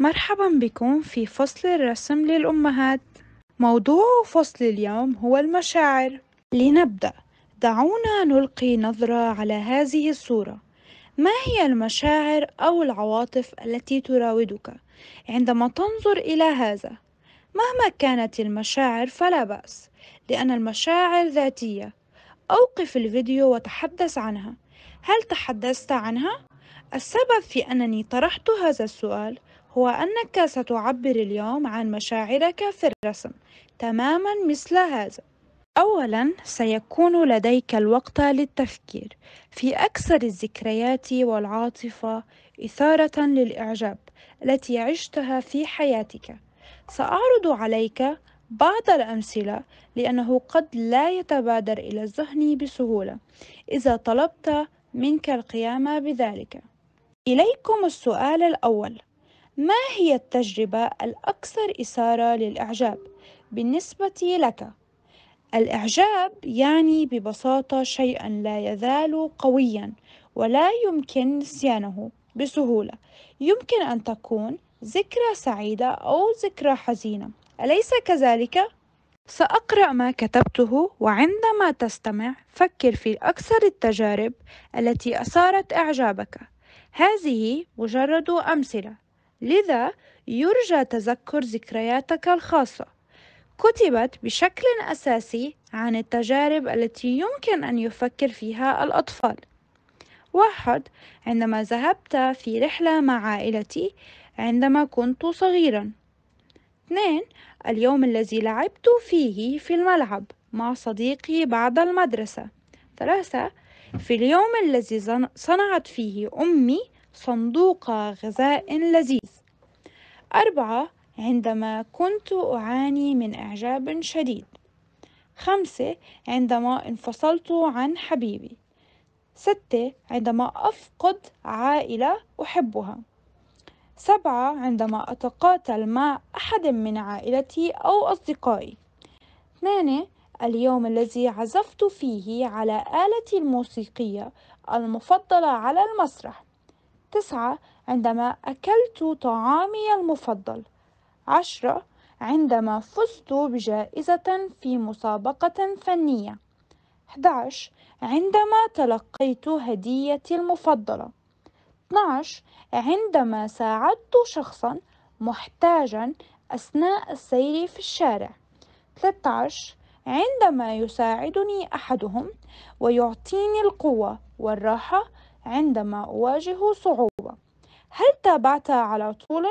مرحبا بكم في فصل الرسم للأمهات موضوع فصل اليوم هو المشاعر لنبدأ دعونا نلقي نظرة على هذه الصورة ما هي المشاعر أو العواطف التي تراودك عندما تنظر إلى هذا؟ مهما كانت المشاعر فلا بأس لأن المشاعر ذاتية أوقف الفيديو وتحدث عنها هل تحدثت عنها؟ السبب في أنني طرحت هذا السؤال هو أنك ستعبر اليوم عن مشاعرك في الرسم تماما مثل هذا أولا سيكون لديك الوقت للتفكير في أكثر الذكريات والعاطفة إثارة للإعجاب التي عشتها في حياتك سأعرض عليك بعض الأمثلة لأنه قد لا يتبادر إلى الذهن بسهولة إذا طلبت منك القيام بذلك إليكم السؤال الأول ما هي التجربة الأكثر إثارة للإعجاب بالنسبة لك؟ الإعجاب يعني ببساطة شيئًا لا يزال قويًا ولا يمكن نسيانه بسهولة، يمكن أن تكون ذكرى سعيدة أو ذكرى حزينة، أليس كذلك؟ سأقرأ ما كتبته وعندما تستمع فكر في أكثر التجارب التي أثارت إعجابك، هذه مجرد أمثلة لذا يرجى تذكر ذكرياتك الخاصة كتبت بشكل أساسي عن التجارب التي يمكن أن يفكر فيها الأطفال واحد عندما ذهبت في رحلة مع عائلتي عندما كنت صغيرا اثنين اليوم الذي لعبت فيه في الملعب مع صديقي بعد المدرسة ثلاثة في اليوم الذي صنعت فيه أمي صندوق غذاء لذيذ أربعة عندما كنت أعاني من إعجاب شديد خمسة عندما انفصلت عن حبيبي ستة عندما أفقد عائلة أحبها سبعة عندما أتقاتل مع أحد من عائلتي أو أصدقائي ثمانية اليوم الذي عزفت فيه على آلتي الموسيقية المفضلة على المسرح تسعة عندما أكلت طعامي المفضل عشرة عندما فزت بجائزة في مسابقة فنية 11 عندما تلقيت هديتي المفضلة 12 عندما ساعدت شخصا محتاجا أثناء السير في الشارع 13 عندما يساعدني أحدهم ويعطيني القوة والراحة عندما أواجه صعوبة هل تابعت على طول؟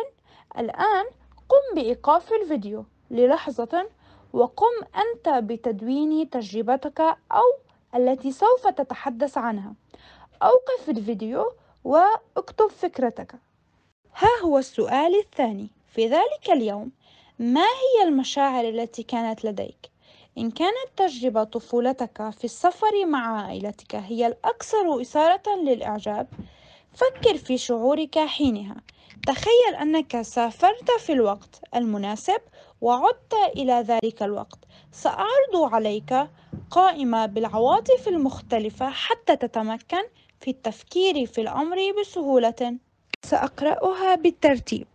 الآن قم بإيقاف الفيديو للحظة وقم أنت بتدوين تجربتك أو التي سوف تتحدث عنها أوقف الفيديو واكتب فكرتك ها هو السؤال الثاني في ذلك اليوم ما هي المشاعر التي كانت لديك؟ إن كانت تجربة طفولتك في السفر مع عائلتك هي الأكثر إثارة للإعجاب، فكر في شعورك حينها. تخيل أنك سافرت في الوقت المناسب وعدت إلى ذلك الوقت. سأعرض عليك قائمة بالعواطف المختلفة حتى تتمكن في التفكير في الأمر بسهولة. سأقرأها بالترتيب،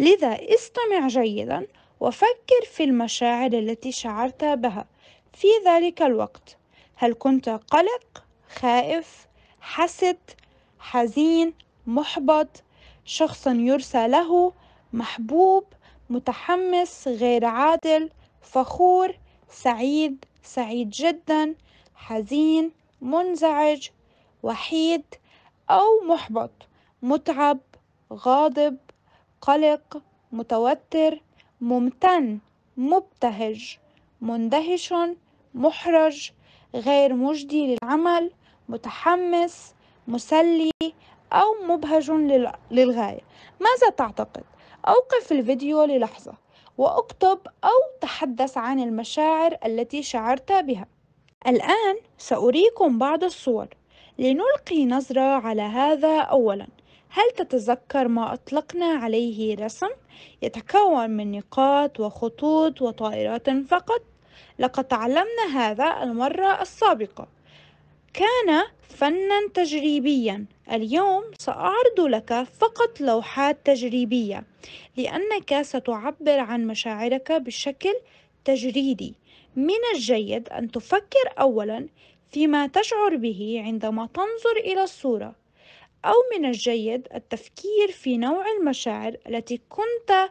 لذا استمع جيداً وفكر في المشاعر التي شعرت بها في ذلك الوقت هل كنت قلق خائف حسد حزين محبط شخصا يرسى له محبوب متحمس غير عادل فخور سعيد سعيد جدا حزين منزعج وحيد او محبط متعب غاضب قلق متوتر ممتن مبتهج مندهش محرج غير مجدي للعمل متحمس مسلي أو مبهج للغاية ماذا تعتقد؟ أوقف الفيديو للحظة واكتب أو تحدث عن المشاعر التي شعرت بها الآن سأريكم بعض الصور لنلقي نظرة على هذا أولاً هل تتذكر ما أطلقنا عليه رسم يتكون من نقاط وخطوط وطائرات فقط؟ لقد تعلمنا هذا المرة السابقة كان فنا تجريبيا اليوم سأعرض لك فقط لوحات تجريبية لأنك ستعبر عن مشاعرك بشكل تجريدي من الجيد أن تفكر أولا فيما تشعر به عندما تنظر إلى الصورة أو من الجيد التفكير في نوع المشاعر التي كنت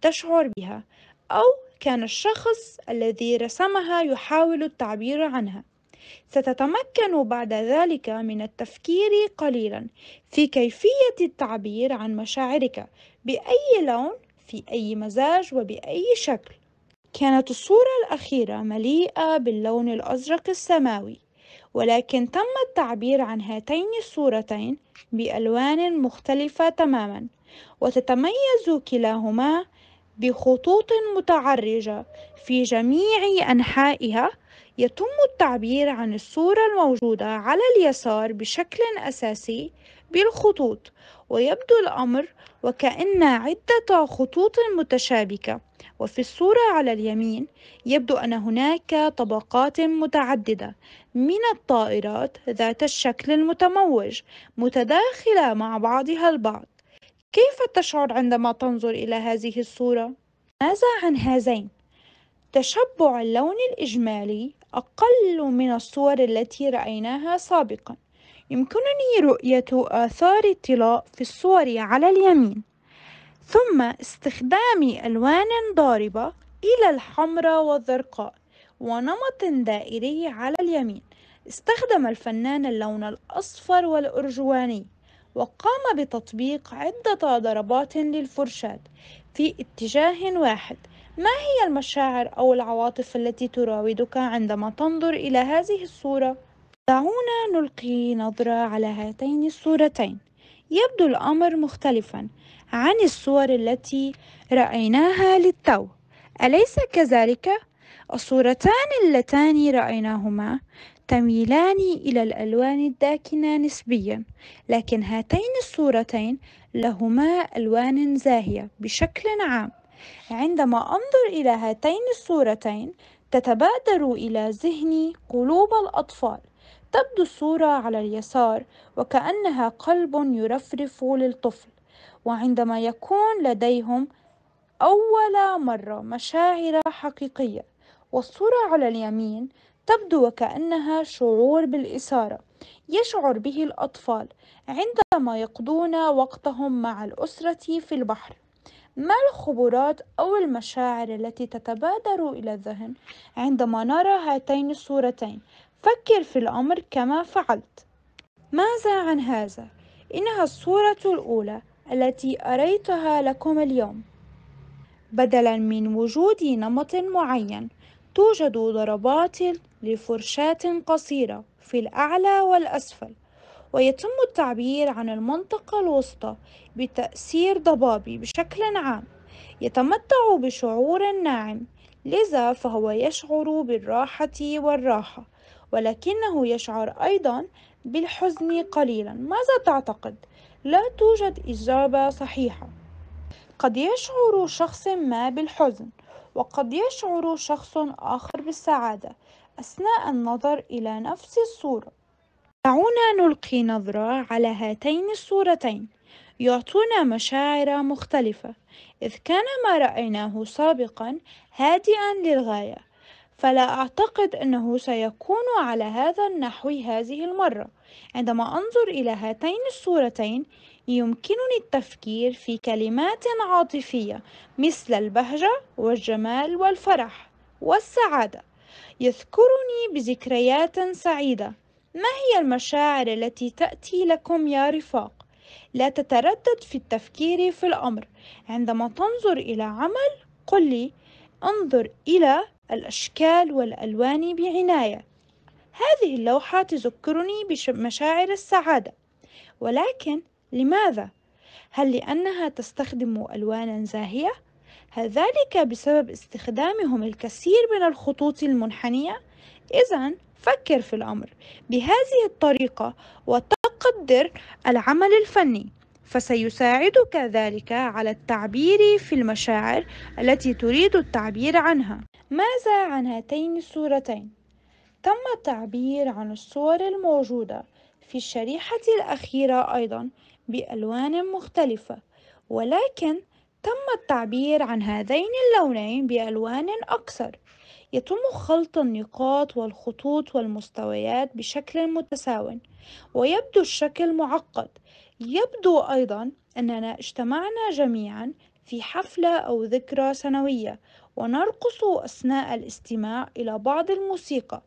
تشعر بها أو كان الشخص الذي رسمها يحاول التعبير عنها ستتمكن بعد ذلك من التفكير قليلا في كيفية التعبير عن مشاعرك بأي لون في أي مزاج وبأي شكل كانت الصورة الأخيرة مليئة باللون الأزرق السماوي ولكن تم التعبير عن هاتين الصورتين بألوان مختلفة تماما وتتميز كلاهما بخطوط متعرجة في جميع أنحائها يتم التعبير عن الصورة الموجودة على اليسار بشكل أساسي بالخطوط ويبدو الأمر وكأن عدة خطوط متشابكة وفي الصورة على اليمين يبدو أن هناك طبقات متعددة من الطائرات ذات الشكل المتموج متداخلة مع بعضها البعض كيف تشعر عندما تنظر إلى هذه الصورة؟ ماذا عن هذين؟ تشبع اللون الإجمالي أقل من الصور التي رأيناها سابقاً يمكنني رؤية آثار الطلاء في الصور على اليمين ثم استخدام ألوان ضاربة إلى الحمراء والزرقاء ونمط دائري على اليمين استخدم الفنان اللون الأصفر والأرجواني وقام بتطبيق عدة ضربات للفرشاة في اتجاه واحد ما هي المشاعر أو العواطف التي تراودك عندما تنظر إلى هذه الصورة؟ دعونا نلقي نظرة على هاتين الصورتين يبدو الأمر مختلفا عن الصور التي رأيناها للتو أليس كذلك؟ الصورتان اللتان رأيناهما تميلان إلى الألوان الداكنة نسبيا لكن هاتين الصورتين لهما ألوان زاهية بشكل عام عندما أنظر إلى هاتين الصورتين تتبادر إلى ذهني قلوب الأطفال تبدو الصورة على اليسار وكأنها قلب يرفرف للطفل وعندما يكون لديهم أول مرة مشاعر حقيقية والصورة على اليمين تبدو وكأنها شعور بالإثارة يشعر به الأطفال عندما يقضون وقتهم مع الأسرة في البحر ما الخبرات أو المشاعر التي تتبادر إلى الذهن عندما نرى هاتين الصورتين فكر في الأمر كما فعلت ماذا عن هذا؟ إنها الصورة الأولى التي أريتها لكم اليوم بدلا من وجود نمط معين توجد ضربات لفرشات قصيرة في الأعلى والأسفل ويتم التعبير عن المنطقة الوسطى بتأثير ضبابي بشكل عام يتمتع بشعور ناعم لذا فهو يشعر بالراحة والراحة ولكنه يشعر أيضا بالحزن قليلا ماذا تعتقد؟ لا توجد إجابة صحيحة قد يشعر شخص ما بالحزن وقد يشعر شخص آخر بالسعادة أثناء النظر إلى نفس الصورة دعونا نلقي نظرة على هاتين الصورتين يعطونا مشاعر مختلفة إذ كان ما رأيناه سابقا هادئا للغاية فلا أعتقد أنه سيكون على هذا النحو هذه المرة عندما أنظر إلى هاتين الصورتين يمكنني التفكير في كلمات عاطفية مثل البهجة والجمال والفرح والسعادة يذكرني بذكريات سعيدة ما هي المشاعر التي تأتي لكم يا رفاق؟ لا تتردد في التفكير في الأمر عندما تنظر إلى عمل قل لي انظر إلى الأشكال والألوان بعناية هذه اللوحة تذكرني بمشاعر السعادة ولكن لماذا؟ هل لأنها تستخدم ألوانا زاهية؟ هل ذلك بسبب استخدامهم الكثير من الخطوط المنحنية؟ إذا فكر في الأمر بهذه الطريقة وتقدر العمل الفني فسيساعدك ذلك على التعبير في المشاعر التي تريد التعبير عنها ماذا عن هاتين الصورتين تم التعبير عن الصور الموجوده في الشريحه الاخيره ايضا بالوان مختلفه ولكن تم التعبير عن هذين اللونين بالوان اكثر يتم خلط النقاط والخطوط والمستويات بشكل متساو ويبدو الشكل معقد يبدو ايضا اننا اجتمعنا جميعا في حفله او ذكرى سنويه ونرقص أثناء الاستماع إلى بعض الموسيقى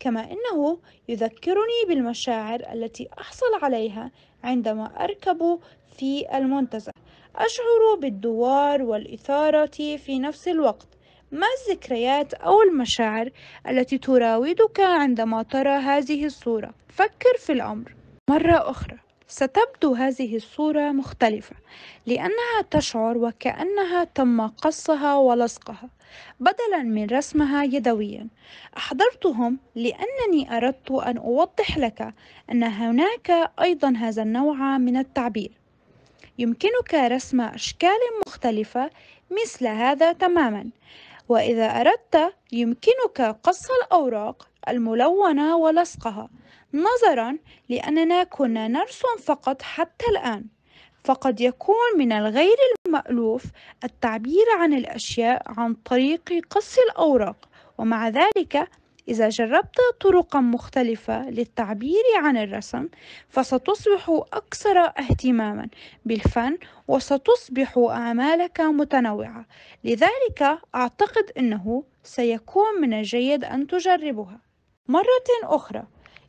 كما أنه يذكرني بالمشاعر التي أحصل عليها عندما أركب في المنتزه أشعر بالدوار والإثارة في نفس الوقت ما الذكريات أو المشاعر التي تراودك عندما ترى هذه الصورة؟ فكر في الأمر مرة أخرى ستبدو هذه الصورة مختلفة لأنها تشعر وكأنها تم قصها ولصقها بدلا من رسمها يدويا أحضرتهم لأنني أردت أن أوضح لك أن هناك أيضا هذا النوع من التعبير يمكنك رسم أشكال مختلفة مثل هذا تماما وإذا أردت يمكنك قص الأوراق الملونة ولصقها نظرا لأننا كنا نرسم فقط حتى الآن فقد يكون من الغير المألوف التعبير عن الأشياء عن طريق قص الأوراق ومع ذلك إذا جربت طرقا مختلفة للتعبير عن الرسم فستصبح أكثر اهتماما بالفن وستصبح أعمالك متنوعة لذلك أعتقد أنه سيكون من الجيد أن تجربها مرة أخرى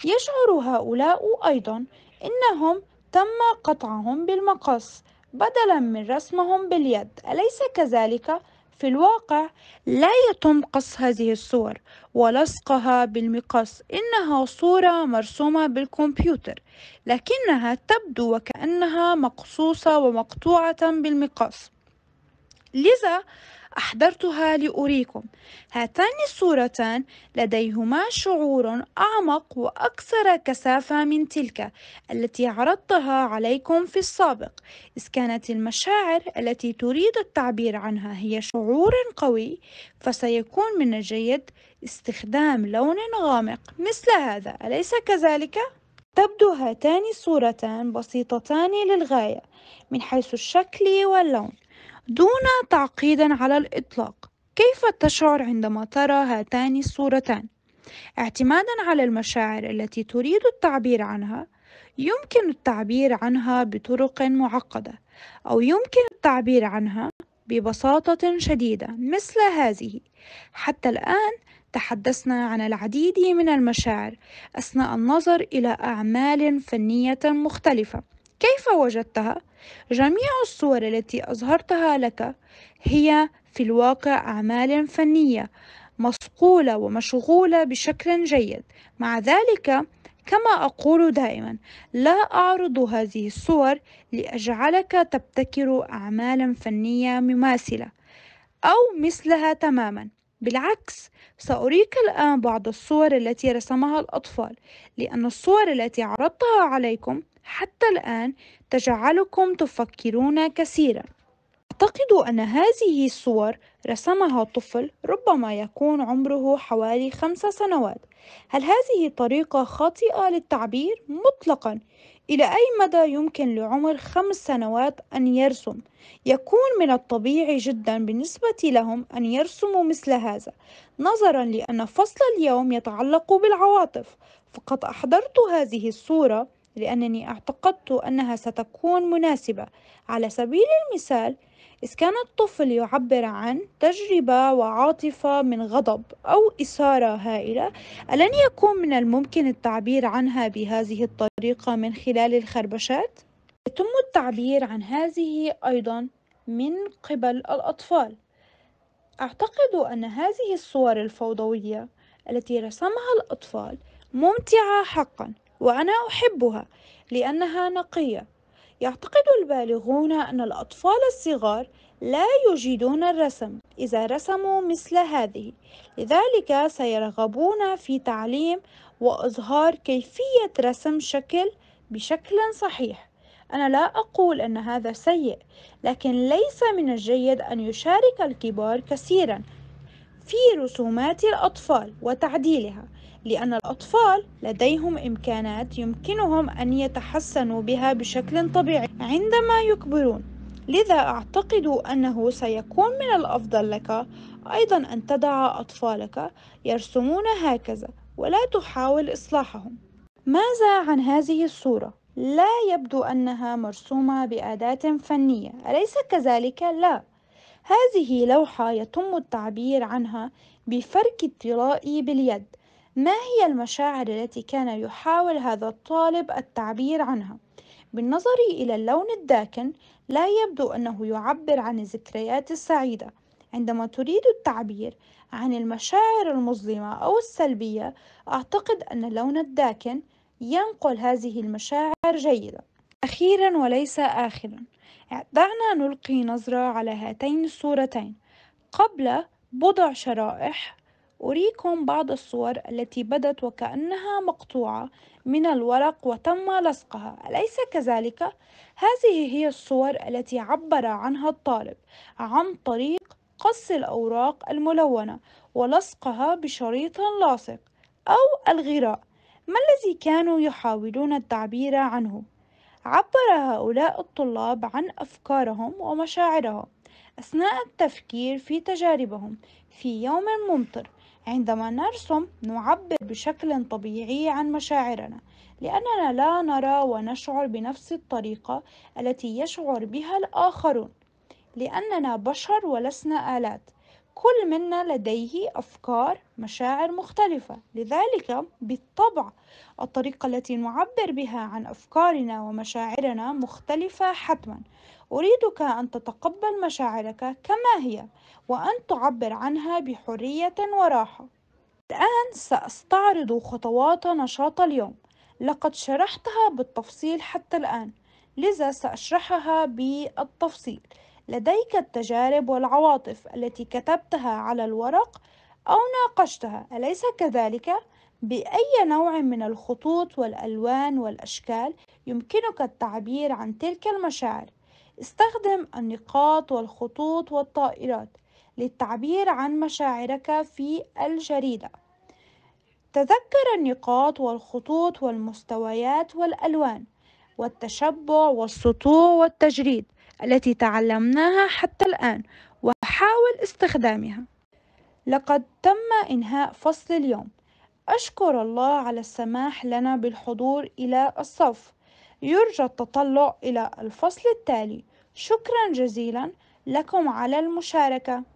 يشعر هؤلاء أيضا أنهم تم قطعهم بالمقص بدلا من رسمهم باليد أليس كذلك؟ في الواقع لا يتم قص هذه الصور ولصقها بالمقص إنها صورة مرسومة بالكمبيوتر لكنها تبدو وكأنها مقصوصة ومقطوعة بالمقص لذا أحضرتها لأريكم هاتان الصورتان لديهما شعور أعمق وأكثر كثافة من تلك التي عرضتها عليكم في السابق إذ كانت المشاعر التي تريد التعبير عنها هي شعور قوي فسيكون من الجيد استخدام لون غامق مثل هذا أليس كذلك؟ تبدو هاتان الصورتان بسيطتان للغاية من حيث الشكل واللون دون تعقيد على الإطلاق كيف تشعر عندما ترى هاتان الصورتان اعتمادا على المشاعر التي تريد التعبير عنها يمكن التعبير عنها بطرق معقده او يمكن التعبير عنها ببساطه شديده مثل هذه حتى الان تحدثنا عن العديد من المشاعر اثناء النظر الى اعمال فنيه مختلفه كيف وجدتها جميع الصور التي أظهرتها لك هي في الواقع أعمال فنية مصقولة ومشغولة بشكل جيد مع ذلك كما أقول دائما لا أعرض هذه الصور لأجعلك تبتكر أعمالا فنية مماثلة أو مثلها تماما بالعكس سأريك الآن بعض الصور التي رسمها الأطفال لأن الصور التي عرضتها عليكم حتى الآن تجعلكم تفكرون كثيرا أعتقد أن هذه الصور رسمها طفل ربما يكون عمره حوالي خمس سنوات هل هذه طريقة خاطئة للتعبير؟ مطلقا إلى أي مدى يمكن لعمر خمس سنوات أن يرسم؟ يكون من الطبيعي جدا بالنسبة لهم أن يرسموا مثل هذا نظرا لأن فصل اليوم يتعلق بالعواطف فقد أحضرت هذه الصورة لأنني اعتقدت أنها ستكون مناسبة على سبيل المثال إذا كان الطفل يعبر عن تجربة وعاطفة من غضب أو إثارة هائلة ألن يكون من الممكن التعبير عنها بهذه الطريقة من خلال الخربشات؟ يتم التعبير عن هذه أيضا من قبل الأطفال أعتقد أن هذه الصور الفوضوية التي رسمها الأطفال ممتعة حقا وأنا أحبها لأنها نقية يعتقد البالغون أن الأطفال الصغار لا يجيدون الرسم إذا رسموا مثل هذه لذلك سيرغبون في تعليم وإظهار كيفية رسم شكل بشكل صحيح أنا لا أقول أن هذا سيء لكن ليس من الجيد أن يشارك الكبار كثيرا في رسومات الأطفال وتعديلها لأن الأطفال لديهم إمكانات يمكنهم أن يتحسنوا بها بشكل طبيعي عندما يكبرون لذا أعتقد أنه سيكون من الأفضل لك أيضا أن تدع أطفالك يرسمون هكذا ولا تحاول إصلاحهم ماذا عن هذه الصورة؟ لا يبدو أنها مرسومة بأداة فنية أليس كذلك؟ لا هذه لوحة يتم التعبير عنها بفرك الطلاء باليد ما هي المشاعر التي كان يحاول هذا الطالب التعبير عنها؟ بالنظر إلى اللون الداكن لا يبدو أنه يعبر عن الذكريات السعيدة عندما تريد التعبير عن المشاعر المظلمة أو السلبية أعتقد أن اللون الداكن ينقل هذه المشاعر جيدا أخيرا وليس آخرا دعنا نلقي نظرة على هاتين الصورتين قبل بضع شرائح أريكم بعض الصور التي بدت وكأنها مقطوعة من الورق وتم لصقها أليس كذلك؟ هذه هي الصور التي عبر عنها الطالب عن طريق قص الأوراق الملونة ولصقها بشريط لاصق أو الغراء ما الذي كانوا يحاولون التعبير عنه؟ عبر هؤلاء الطلاب عن أفكارهم ومشاعرهم أثناء التفكير في تجاربهم في يوم ممطر عندما نرسم نعبر بشكل طبيعي عن مشاعرنا لأننا لا نرى ونشعر بنفس الطريقة التي يشعر بها الآخرون لأننا بشر ولسنا آلات كل منا لديه أفكار مشاعر مختلفة لذلك بالطبع الطريقة التي نعبر بها عن أفكارنا ومشاعرنا مختلفة حتما أريدك أن تتقبل مشاعرك كما هي وأن تعبر عنها بحرية وراحة الآن سأستعرض خطوات نشاط اليوم لقد شرحتها بالتفصيل حتى الآن لذا سأشرحها بالتفصيل لديك التجارب والعواطف التي كتبتها على الورق أو ناقشتها أليس كذلك؟ بأي نوع من الخطوط والألوان والأشكال يمكنك التعبير عن تلك المشاعر استخدم النقاط والخطوط والطائرات للتعبير عن مشاعرك في الجريدة تذكر النقاط والخطوط والمستويات والألوان والتشبع والسطوع والتجريد التي تعلمناها حتى الآن وحاول استخدامها لقد تم إنهاء فصل اليوم أشكر الله على السماح لنا بالحضور إلى الصف يرجى التطلع إلى الفصل التالي شكرا جزيلا لكم على المشاركة